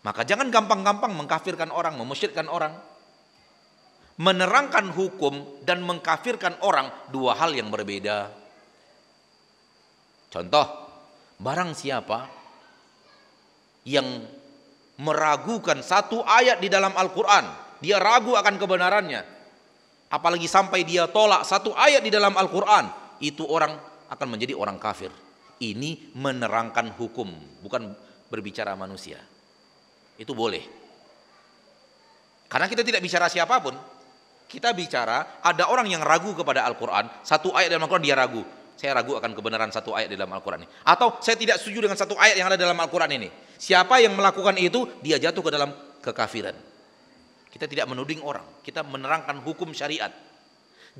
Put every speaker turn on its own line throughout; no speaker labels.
Maka jangan gampang-gampang mengkafirkan orang, memusyirkan orang. Menerangkan hukum dan mengkafirkan orang dua hal yang berbeda. Contoh, barang siapa yang meragukan satu ayat di dalam Al-Quran, dia ragu akan kebenarannya, apalagi sampai dia tolak satu ayat di dalam Al-Quran, itu orang akan menjadi orang kafir. Ini menerangkan hukum, bukan berbicara manusia. Itu boleh. Karena kita tidak bicara siapapun. Kita bicara ada orang yang ragu kepada Al-Quran. Satu ayat dalam Al-Quran dia ragu. Saya ragu akan kebenaran satu ayat dalam Al-Quran ini. Atau saya tidak setuju dengan satu ayat yang ada dalam Al-Quran ini. Siapa yang melakukan itu, dia jatuh ke dalam kekafiran. Kita tidak menuding orang. Kita menerangkan hukum syariat.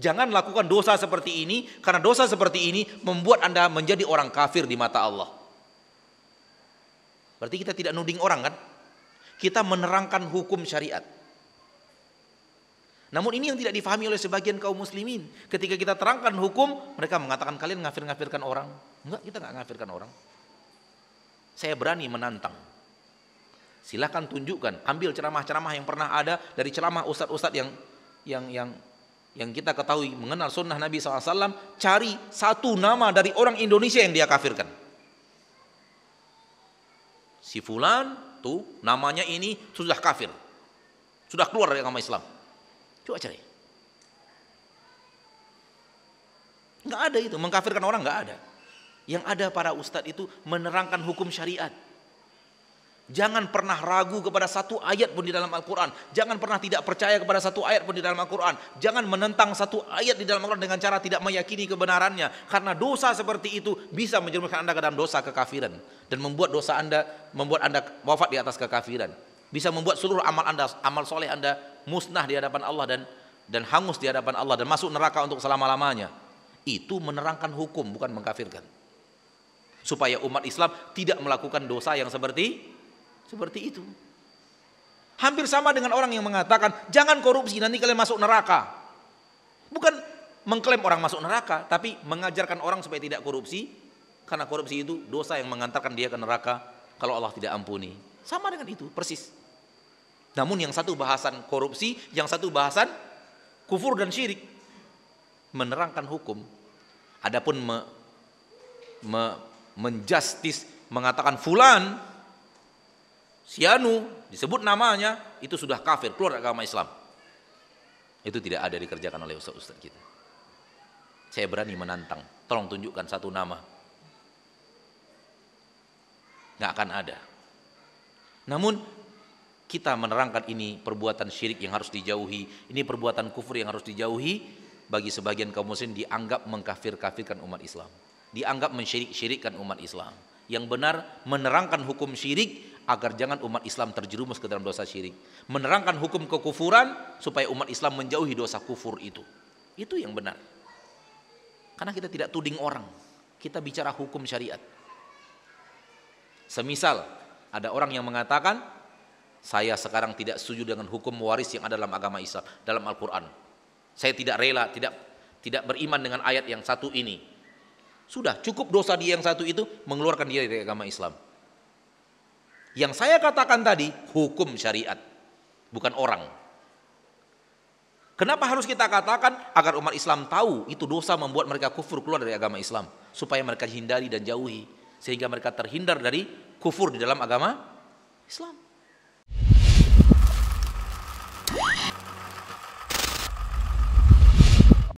Jangan lakukan dosa seperti ini karena dosa seperti ini membuat Anda menjadi orang kafir di mata Allah. Berarti kita tidak nuding orang kan? kita menerangkan hukum syariat. Namun ini yang tidak difahami oleh sebagian kaum muslimin. Ketika kita terangkan hukum, mereka mengatakan kalian ngafir-ngafirkan orang. Enggak, kita nggak ngafirkan orang. Saya berani menantang. Silahkan tunjukkan, ambil ceramah-ceramah yang pernah ada dari ceramah ustad-ustad yang yang yang yang kita ketahui mengenal sunnah Nabi SAW, cari satu nama dari orang Indonesia yang dia kafirkan. Si Fulan satu namanya ini sudah kafir. Sudah keluar dari agama Islam. Coba cari. nggak ada itu, mengkafirkan orang nggak ada. Yang ada para ustadz itu menerangkan hukum syariat. Jangan pernah ragu kepada satu ayat pun di dalam Al-Quran. Jangan pernah tidak percaya kepada satu ayat pun di dalam Al-Quran. Jangan menentang satu ayat di dalam Al-Quran dengan cara tidak meyakini kebenarannya. Karena dosa seperti itu bisa menjerumuskan Anda ke dalam dosa kekafiran. Dan membuat dosa Anda, membuat Anda wafat di atas kekafiran. Bisa membuat seluruh amal Anda, amal soleh Anda musnah di hadapan Allah dan dan hangus di hadapan Allah dan masuk neraka untuk selama-lamanya. Itu menerangkan hukum bukan mengkafirkan. Supaya umat Islam tidak melakukan dosa yang seperti seperti itu. Hampir sama dengan orang yang mengatakan, jangan korupsi, nanti kalian masuk neraka. Bukan mengklaim orang masuk neraka, tapi mengajarkan orang supaya tidak korupsi, karena korupsi itu dosa yang mengantarkan dia ke neraka kalau Allah tidak ampuni. Sama dengan itu, persis. Namun yang satu bahasan korupsi, yang satu bahasan kufur dan syirik. Menerangkan hukum. Adapun me, me, menjustis mengatakan fulan Sianu disebut namanya itu sudah kafir keluar agama Islam itu tidak ada dikerjakan oleh ustaz-ustaz kita saya berani menantang tolong tunjukkan satu nama nggak akan ada namun kita menerangkan ini perbuatan syirik yang harus dijauhi ini perbuatan kufur yang harus dijauhi bagi sebagian kaum muslim dianggap mengkafir-kafirkan umat Islam dianggap mensyirik-syirikkan umat Islam yang benar menerangkan hukum syirik agar jangan umat Islam terjerumus ke dalam dosa syirik. Menerangkan hukum kekufuran supaya umat Islam menjauhi dosa kufur itu. Itu yang benar. Karena kita tidak tuding orang. Kita bicara hukum syariat. Semisal ada orang yang mengatakan saya sekarang tidak setuju dengan hukum waris yang ada dalam agama Islam, dalam Al-Qur'an. Saya tidak rela, tidak tidak beriman dengan ayat yang satu ini. Sudah cukup dosa dia yang satu itu mengeluarkan dia dari agama Islam. Yang saya katakan tadi hukum syariat, bukan orang. Kenapa harus kita katakan agar umat Islam tahu itu dosa membuat mereka kufur keluar dari agama Islam supaya mereka hindari dan jauhi sehingga mereka terhindar dari kufur di dalam agama Islam.